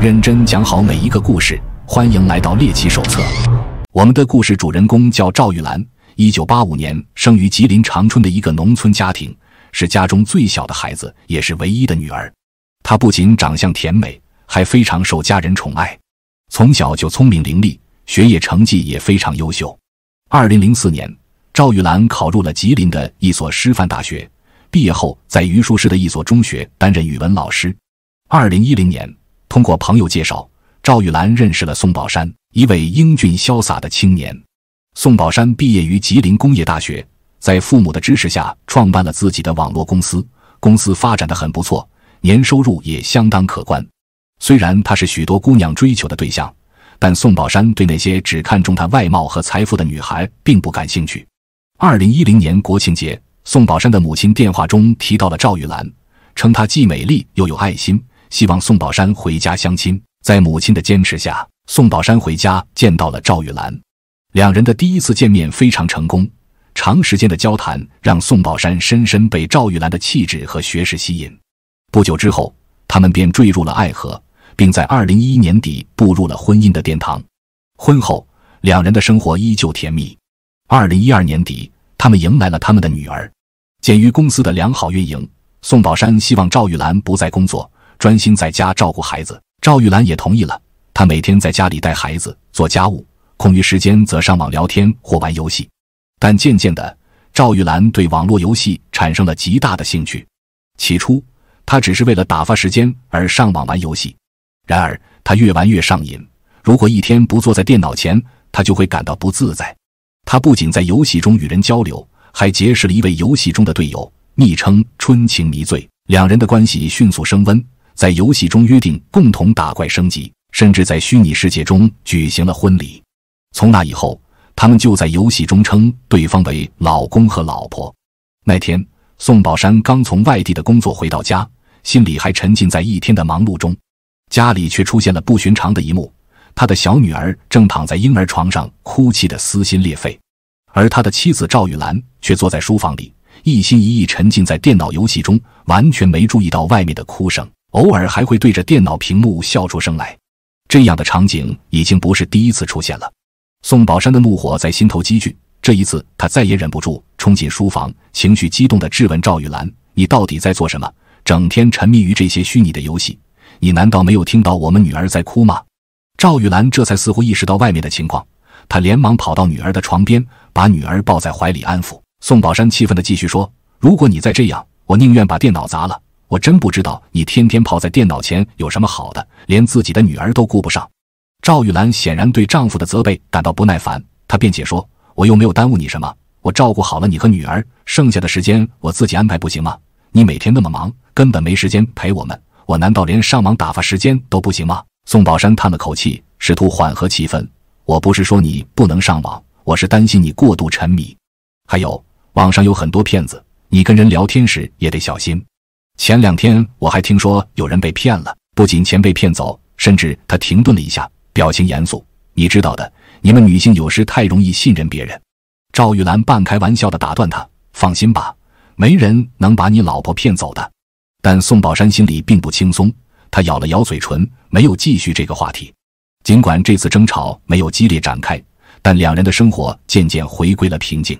认真讲好每一个故事，欢迎来到猎奇手册。我们的故事主人公叫赵玉兰，一九八五年生于吉林长春的一个农村家庭，是家中最小的孩子，也是唯一的女儿。她不仅长相甜美，还非常受家人宠爱。从小就聪明伶俐，学业成绩也非常优秀。二零零四年，赵玉兰考入了吉林的一所师范大学，毕业后在榆树市的一所中学担任语文老师。二零一零年。通过朋友介绍，赵玉兰认识了宋宝山，一位英俊潇洒的青年。宋宝山毕业于吉林工业大学，在父母的支持下创办了自己的网络公司，公司发展的很不错，年收入也相当可观。虽然他是许多姑娘追求的对象，但宋宝山对那些只看重他外貌和财富的女孩并不感兴趣。二零一零年国庆节，宋宝山的母亲电话中提到了赵玉兰，称她既美丽又有爱心。希望宋宝山回家相亲，在母亲的坚持下，宋宝山回家见到了赵玉兰。两人的第一次见面非常成功，长时间的交谈让宋宝山深深被赵玉兰的气质和学识吸引。不久之后，他们便坠入了爱河，并在2011年底步入了婚姻的殿堂。婚后，两人的生活依旧甜蜜。2012年底，他们迎来了他们的女儿。鉴于公司的良好运营，宋宝山希望赵玉兰不再工作。专心在家照顾孩子，赵玉兰也同意了。她每天在家里带孩子、做家务，空余时间则上网聊天或玩游戏。但渐渐的，赵玉兰对网络游戏产生了极大的兴趣。起初，她只是为了打发时间而上网玩游戏。然而，她越玩越上瘾。如果一天不坐在电脑前，她就会感到不自在。她不仅在游戏中与人交流，还结识了一位游戏中的队友，昵称“春情迷醉”。两人的关系迅速升温。在游戏中约定共同打怪升级，甚至在虚拟世界中举行了婚礼。从那以后，他们就在游戏中称对方为老公和老婆。那天，宋宝山刚从外地的工作回到家，心里还沉浸在一天的忙碌中，家里却出现了不寻常的一幕：他的小女儿正躺在婴儿床上哭泣的撕心裂肺，而他的妻子赵玉兰却坐在书房里，一心一意沉浸在电脑游戏中，完全没注意到外面的哭声。偶尔还会对着电脑屏幕笑出声来，这样的场景已经不是第一次出现了。宋宝山的怒火在心头积聚，这一次他再也忍不住，冲进书房，情绪激动地质问赵玉兰：“你到底在做什么？整天沉迷于这些虚拟的游戏，你难道没有听到我们女儿在哭吗？”赵玉兰这才似乎意识到外面的情况，她连忙跑到女儿的床边，把女儿抱在怀里安抚。宋宝山气愤地继续说：“如果你再这样，我宁愿把电脑砸了。”我真不知道你天天泡在电脑前有什么好的，连自己的女儿都顾不上。赵玉兰显然对丈夫的责备感到不耐烦，她辩解说：“我又没有耽误你什么，我照顾好了你和女儿，剩下的时间我自己安排，不行吗？你每天那么忙，根本没时间陪我们，我难道连上网打发时间都不行吗？”宋宝山叹了口气，试图缓和气氛：“我不是说你不能上网，我是担心你过度沉迷。还有，网上有很多骗子，你跟人聊天时也得小心。”前两天我还听说有人被骗了，不仅钱被骗走，甚至他停顿了一下，表情严肃。你知道的，你们女性有时太容易信任别人。赵玉兰半开玩笑地打断他：“放心吧，没人能把你老婆骗走的。”但宋宝山心里并不轻松，他咬了咬嘴唇，没有继续这个话题。尽管这次争吵没有激烈展开，但两人的生活渐渐回归了平静。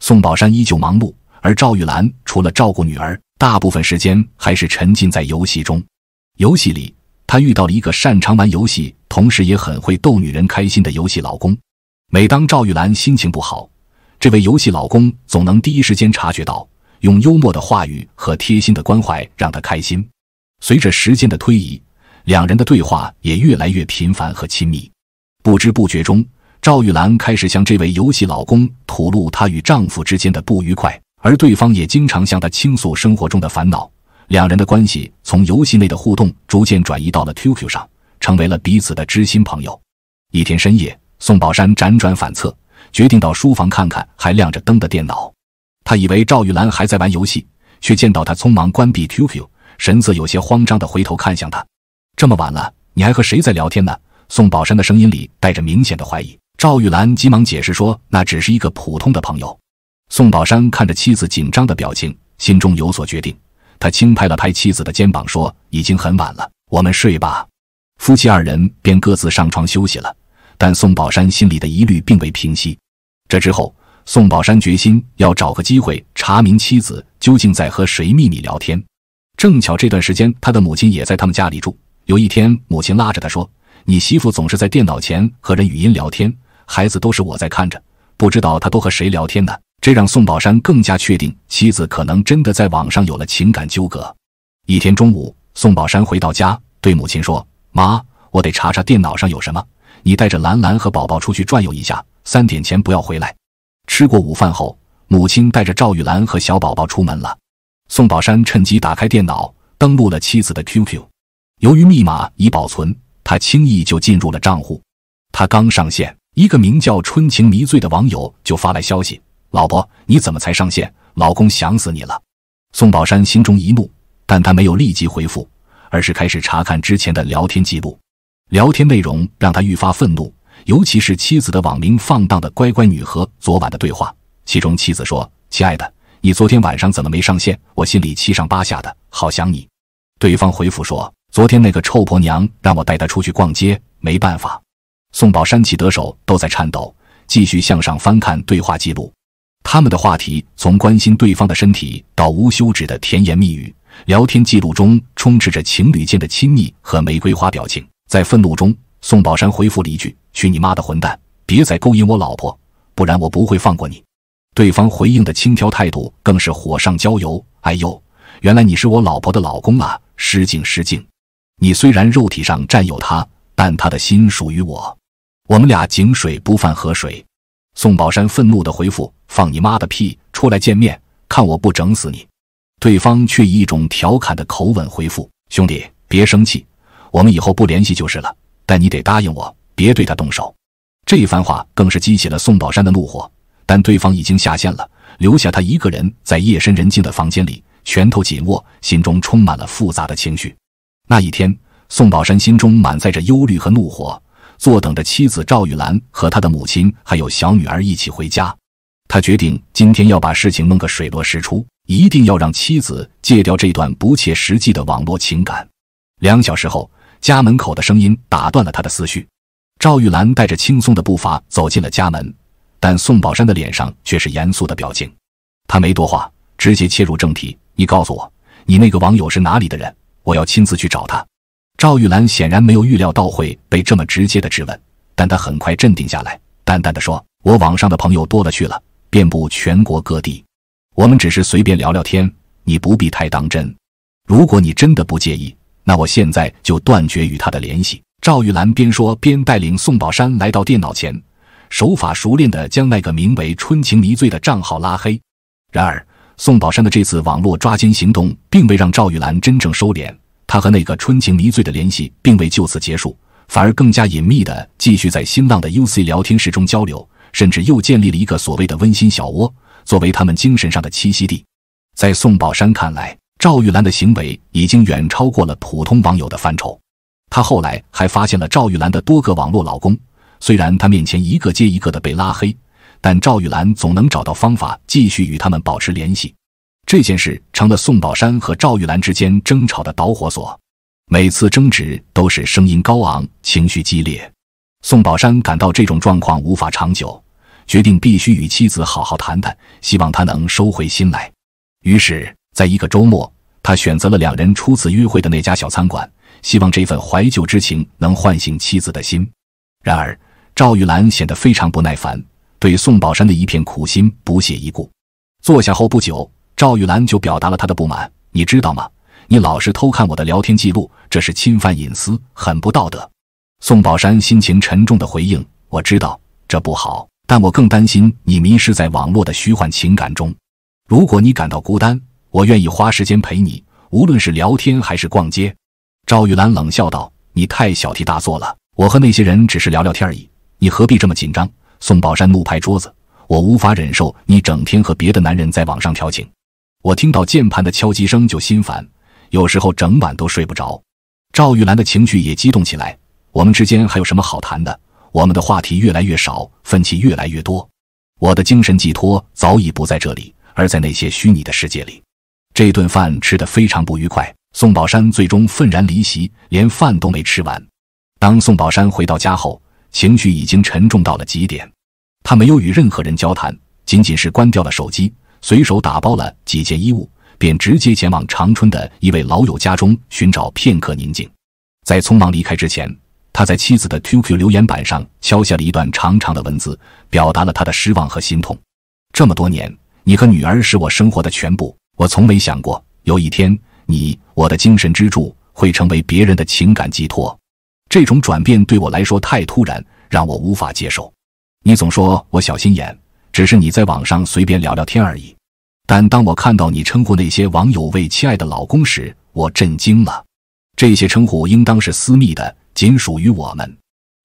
宋宝山依旧忙碌，而赵玉兰除了照顾女儿。大部分时间还是沉浸在游戏中。游戏里，她遇到了一个擅长玩游戏，同时也很会逗女人开心的游戏老公。每当赵玉兰心情不好，这位游戏老公总能第一时间察觉到，用幽默的话语和贴心的关怀让她开心。随着时间的推移，两人的对话也越来越频繁和亲密。不知不觉中，赵玉兰开始向这位游戏老公吐露她与丈夫之间的不愉快。而对方也经常向他倾诉生活中的烦恼，两人的关系从游戏内的互动逐渐转移到了 QQ 上，成为了彼此的知心朋友。一天深夜，宋宝山辗转反侧，决定到书房看看还亮着灯的电脑。他以为赵玉兰还在玩游戏，却见到他匆忙关闭 QQ，神色有些慌张的回头看向他：“这么晚了，你还和谁在聊天呢？”宋宝山的声音里带着明显的怀疑。赵玉兰急忙解释说：“那只是一个普通的朋友。”宋宝山看着妻子紧张的表情，心中有所决定。他轻拍了拍妻子的肩膀，说：“已经很晚了，我们睡吧。”夫妻二人便各自上床休息了。但宋宝山心里的疑虑并未平息。这之后，宋宝山决心要找个机会查明妻子究竟在和谁秘密聊天。正巧这段时间，他的母亲也在他们家里住。有一天，母亲拉着他说：“你媳妇总是在电脑前和人语音聊天，孩子都是我在看着，不知道她都和谁聊天呢。”这让宋宝山更加确定妻子可能真的在网上有了情感纠葛。一天中午，宋宝山回到家，对母亲说：“妈，我得查查电脑上有什么。你带着兰兰和宝宝出去转悠一下，三点前不要回来。”吃过午饭后，母亲带着赵玉兰和小宝宝出门了。宋宝山趁机打开电脑，登录了妻子的 QQ。由于密码已保存，他轻易就进入了账户。他刚上线，一个名叫“春情迷醉”的网友就发来消息。老婆，你怎么才上线？老公想死你了。宋宝山心中一怒，但他没有立即回复，而是开始查看之前的聊天记录。聊天内容让他愈发愤怒，尤其是妻子的网名“放荡的乖乖女”和昨晚的对话。其中妻子说：“亲爱的，你昨天晚上怎么没上线？我心里七上八下的，好想你。”对方回复说：“昨天那个臭婆娘让我带她出去逛街，没办法。”宋宝山气得手都在颤抖，继续向上翻看对话记录。他们的话题从关心对方的身体到无休止的甜言蜜语，聊天记录中充斥着情侣间的亲密和玫瑰花表情。在愤怒中，宋宝山回复了一句：“娶你妈的混蛋，别再勾引我老婆，不然我不会放过你。”对方回应的轻佻态度更是火上浇油。“哎呦，原来你是我老婆的老公啊，失敬失敬。你虽然肉体上占有她，但他的心属于我，我们俩井水不犯河水。”宋宝山愤怒地回复：“放你妈的屁！出来见面，看我不整死你！”对方却以一种调侃的口吻回复：“兄弟，别生气，我们以后不联系就是了。但你得答应我，别对他动手。”这一番话更是激起了宋宝山的怒火。但对方已经下线了，留下他一个人在夜深人静的房间里，拳头紧握，心中充满了复杂的情绪。那一天，宋宝山心中满载着忧虑和怒火。坐等着妻子赵玉兰和他的母亲还有小女儿一起回家，他决定今天要把事情弄个水落石出，一定要让妻子戒掉这段不切实际的网络情感。两小时后，家门口的声音打断了他的思绪。赵玉兰带着轻松的步伐走进了家门，但宋宝山的脸上却是严肃的表情。他没多话，直接切入正题：“你告诉我，你那个网友是哪里的人？我要亲自去找他。”赵玉兰显然没有预料到会被这么直接的质问，但她很快镇定下来，淡淡的说：“我网上的朋友多了去了，遍布全国各地，我们只是随便聊聊天，你不必太当真。如果你真的不介意，那我现在就断绝与他的联系。”赵玉兰边说边带领宋宝山来到电脑前，手法熟练的将那个名为“春情迷醉”的账号拉黑。然而，宋宝山的这次网络抓奸行动并未让赵玉兰真正收敛。他和那个春情迷醉的联系并未就此结束，反而更加隐秘的继续在新浪的 UC 聊天室中交流，甚至又建立了一个所谓的“温馨小窝”作为他们精神上的栖息地。在宋宝山看来，赵玉兰的行为已经远超过了普通网友的范畴。他后来还发现了赵玉兰的多个网络老公，虽然他面前一个接一个的被拉黑，但赵玉兰总能找到方法继续与他们保持联系。这件事成了宋宝山和赵玉兰之间争吵的导火索，每次争执都是声音高昂、情绪激烈。宋宝山感到这种状况无法长久，决定必须与妻子好好谈谈，希望她能收回心来。于是，在一个周末，他选择了两人初次约会的那家小餐馆，希望这份怀旧之情能唤醒妻子的心。然而，赵玉兰显得非常不耐烦，对宋宝山的一片苦心不屑一顾。坐下后不久。赵玉兰就表达了他的不满，你知道吗？你老是偷看我的聊天记录，这是侵犯隐私，很不道德。宋宝山心情沉重地回应：“我知道这不好，但我更担心你迷失在网络的虚幻情感中。如果你感到孤单，我愿意花时间陪你，无论是聊天还是逛街。”赵玉兰冷笑道：“你太小题大做了，我和那些人只是聊聊天而已，你何必这么紧张？”宋宝山怒拍桌子：“我无法忍受你整天和别的男人在网上调情。”我听到键盘的敲击声就心烦，有时候整晚都睡不着。赵玉兰的情绪也激动起来。我们之间还有什么好谈的？我们的话题越来越少，分歧越来越多。我的精神寄托早已不在这里，而在那些虚拟的世界里。这顿饭吃得非常不愉快。宋宝山最终愤然离席，连饭都没吃完。当宋宝山回到家后，情绪已经沉重到了极点。他没有与任何人交谈，仅仅是关掉了手机。随手打包了几件衣物，便直接前往长春的一位老友家中寻找片刻宁静。在匆忙离开之前，他在妻子的 QQ 留言板上敲下了一段长长的文字，表达了他的失望和心痛。这么多年，你和女儿是我生活的全部，我从没想过有一天你，我的精神支柱，会成为别人的情感寄托。这种转变对我来说太突然，让我无法接受。你总说我小心眼。只是你在网上随便聊聊天而已，但当我看到你称呼那些网友为“亲爱的老公”时，我震惊了。这些称呼应当是私密的，仅属于我们。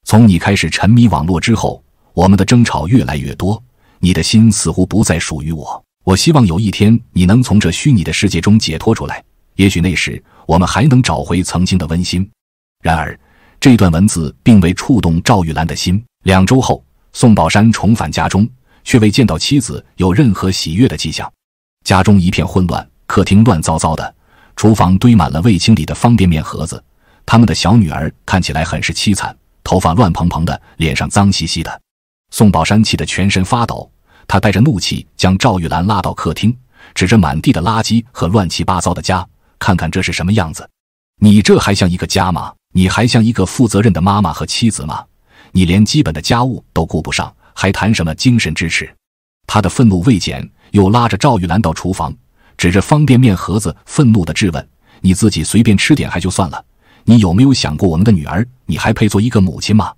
从你开始沉迷网络之后，我们的争吵越来越多，你的心似乎不再属于我。我希望有一天你能从这虚拟的世界中解脱出来，也许那时我们还能找回曾经的温馨。然而，这段文字并未触动赵玉兰的心。两周后，宋宝山重返家中。却未见到妻子有任何喜悦的迹象，家中一片混乱，客厅乱糟糟的，厨房堆满了未清理的方便面盒子。他们的小女儿看起来很是凄惨，头发乱蓬蓬的，脸上脏兮兮的。宋宝山气得全身发抖，他带着怒气将赵玉兰拉到客厅，指着满地的垃圾和乱七八糟的家，看看这是什么样子？你这还像一个家吗？你还像一个负责任的妈妈和妻子吗？你连基本的家务都顾不上。还谈什么精神支持？他的愤怒未减，又拉着赵玉兰到厨房，指着方便面盒子，愤怒地质问：“你自己随便吃点还就算了，你有没有想过我们的女儿？你还配做一个母亲吗？”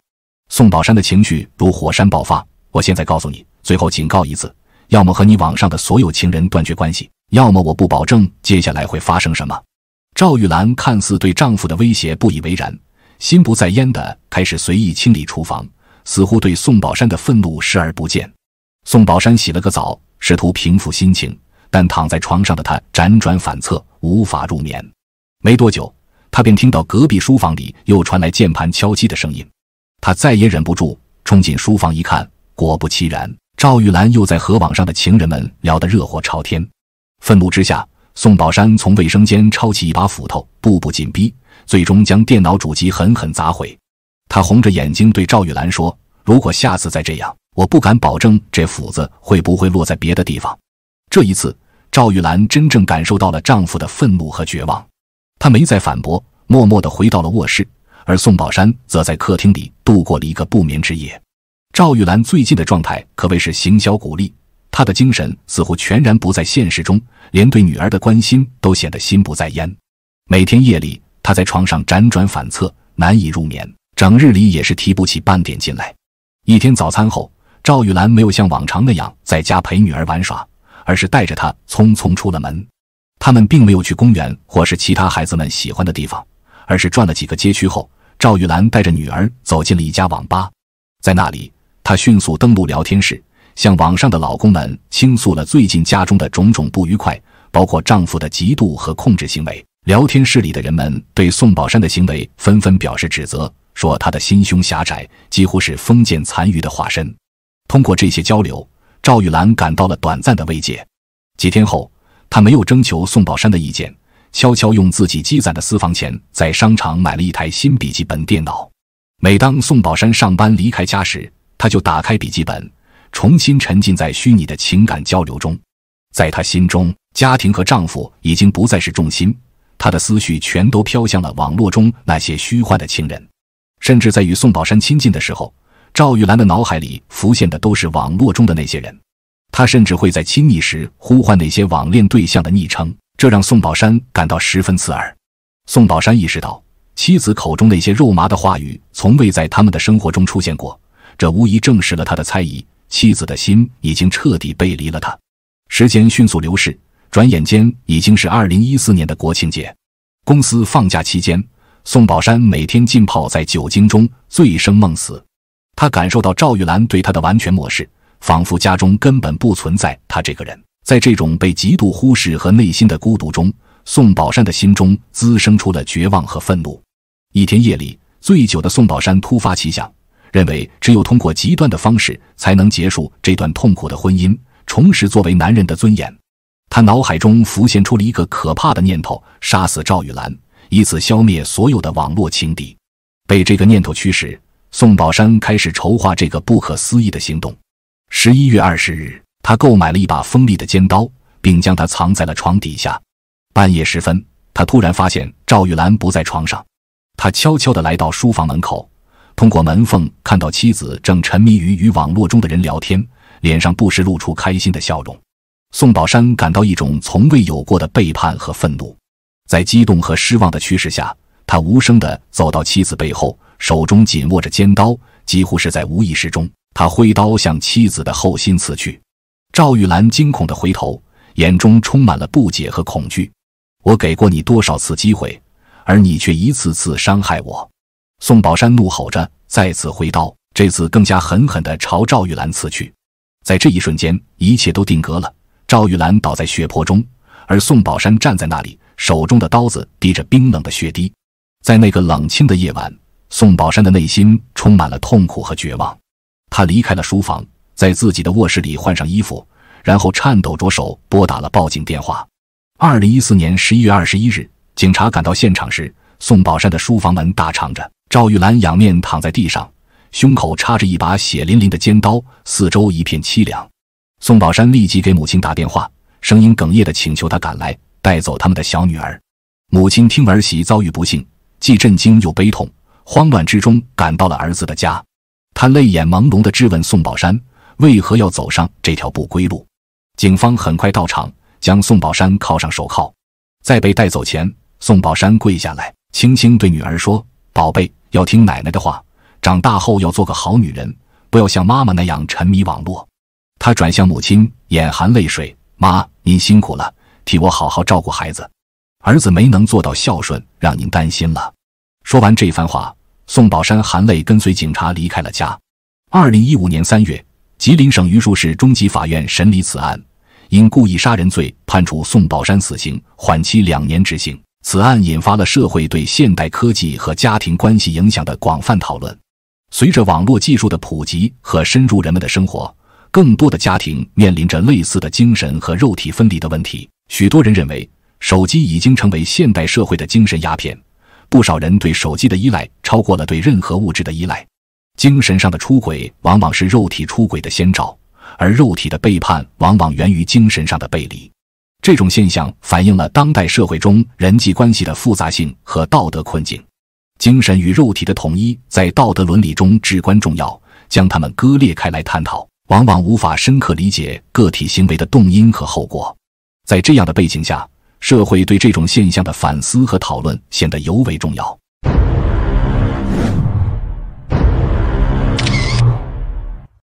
宋宝山的情绪如火山爆发，我现在告诉你，最后警告一次，要么和你网上的所有情人断绝关系，要么我不保证接下来会发生什么。赵玉兰看似对丈夫的威胁不以为然，心不在焉地开始随意清理厨房。似乎对宋宝山的愤怒视而不见。宋宝山洗了个澡，试图平复心情，但躺在床上的他辗转反侧，无法入眠。没多久，他便听到隔壁书房里又传来键盘敲击的声音。他再也忍不住，冲进书房一看，果不其然，赵玉兰又在和网上的情人们聊得热火朝天。愤怒之下，宋宝山从卫生间抄起一把斧头，步步紧逼，最终将电脑主机狠狠砸毁。他红着眼睛对赵玉兰说：“如果下次再这样，我不敢保证这斧子会不会落在别的地方。”这一次，赵玉兰真正感受到了丈夫的愤怒和绝望。她没再反驳，默默地回到了卧室，而宋宝山则在客厅里度过了一个不眠之夜。赵玉兰最近的状态可谓是行销骨立，她的精神似乎全然不在现实中，连对女儿的关心都显得心不在焉。每天夜里，她在床上辗转反侧，难以入眠。整日里也是提不起半点劲来。一天早餐后，赵玉兰没有像往常那样在家陪女儿玩耍，而是带着她匆匆出了门。他们并没有去公园或是其他孩子们喜欢的地方，而是转了几个街区后，赵玉兰带着女儿走进了一家网吧。在那里，她迅速登录聊天室，向网上的老公们倾诉了最近家中的种种不愉快，包括丈夫的嫉妒和控制行为。聊天室里的人们对宋宝山的行为纷纷表示指责。说他的心胸狭窄，几乎是封建残余的化身。通过这些交流，赵玉兰感到了短暂的慰藉。几天后，她没有征求宋宝山的意见，悄悄用自己积攒的私房钱在商场买了一台新笔记本电脑。每当宋宝山上班离开家时，她就打开笔记本，重新沉浸在虚拟的情感交流中。在她心中，家庭和丈夫已经不再是重心，她的思绪全都飘向了网络中那些虚幻的情人。甚至在与宋宝山亲近的时候，赵玉兰的脑海里浮现的都是网络中的那些人，她甚至会在亲密时呼唤那些网恋对象的昵称，这让宋宝山感到十分刺耳。宋宝山意识到，妻子口中那些肉麻的话语从未在他们的生活中出现过，这无疑证实了他的猜疑，妻子的心已经彻底背离了他。时间迅速流逝，转眼间已经是二零一四年的国庆节，公司放假期间。宋宝山每天浸泡在酒精中，醉生梦死。他感受到赵玉兰对他的完全漠视，仿佛家中根本不存在他这个人。在这种被极度忽视和内心的孤独中，宋宝山的心中滋生出了绝望和愤怒。一天夜里，醉酒的宋宝山突发奇想，认为只有通过极端的方式才能结束这段痛苦的婚姻，重拾作为男人的尊严。他脑海中浮现出了一个可怕的念头：杀死赵玉兰。以此消灭所有的网络情敌，被这个念头驱使，宋宝山开始筹划这个不可思议的行动。十一月二十日，他购买了一把锋利的尖刀，并将它藏在了床底下。半夜时分，他突然发现赵玉兰不在床上，他悄悄地来到书房门口，通过门缝看到妻子正沉迷于与网络中的人聊天，脸上不时露出开心的笑容。宋宝山感到一种从未有过的背叛和愤怒。在激动和失望的趋势下，他无声地走到妻子背后，手中紧握着尖刀，几乎是在无意识中，他挥刀向妻子的后心刺去。赵玉兰惊恐地回头，眼中充满了不解和恐惧。我给过你多少次机会，而你却一次次伤害我！宋宝山怒吼着，再次挥刀，这次更加狠狠地朝赵玉兰刺去。在这一瞬间，一切都定格了。赵玉兰倒在血泊中，而宋宝山站在那里。手中的刀子滴着冰冷的血滴，在那个冷清的夜晚，宋宝山的内心充满了痛苦和绝望。他离开了书房，在自己的卧室里换上衣服，然后颤抖着手拨打了报警电话。二零一四年十一月二十一日，警察赶到现场时，宋宝山的书房门大敞着，赵玉兰仰面躺在地上，胸口插着一把血淋淋的尖刀，四周一片凄凉。宋宝山立即给母亲打电话，声音哽咽的请求他赶来。带走他们的小女儿，母亲听儿媳遭遇不幸，既震惊又悲痛，慌乱之中赶到了儿子的家。他泪眼朦胧地质问宋宝山：“为何要走上这条不归路？”警方很快到场，将宋宝山铐上手铐。在被带走前，宋宝山跪下来，轻轻对女儿说：“宝贝，要听奶奶的话，长大后要做个好女人，不要像妈妈那样沉迷网络。”他转向母亲，眼含泪水：“妈，您辛苦了。”替我好好照顾孩子，儿子没能做到孝顺，让您担心了。说完这番话，宋宝山含泪跟随警察离开了家。二零一五年三月，吉林省榆树市中级法院审理此案，因故意杀人罪判处宋宝山死刑，缓期两年执行。此案引发了社会对现代科技和家庭关系影响的广泛讨论。随着网络技术的普及和深入人们的生活，更多的家庭面临着类似的精神和肉体分离的问题。许多人认为，手机已经成为现代社会的精神鸦片。不少人对手机的依赖超过了对任何物质的依赖。精神上的出轨往往是肉体出轨的先兆，而肉体的背叛往往源于精神上的背离。这种现象反映了当代社会中人际关系的复杂性和道德困境。精神与肉体的统一在道德伦理中至关重要。将它们割裂开来探讨，往往无法深刻理解个体行为的动因和后果。在这样的背景下，社会对这种现象的反思和讨论显得尤为重要。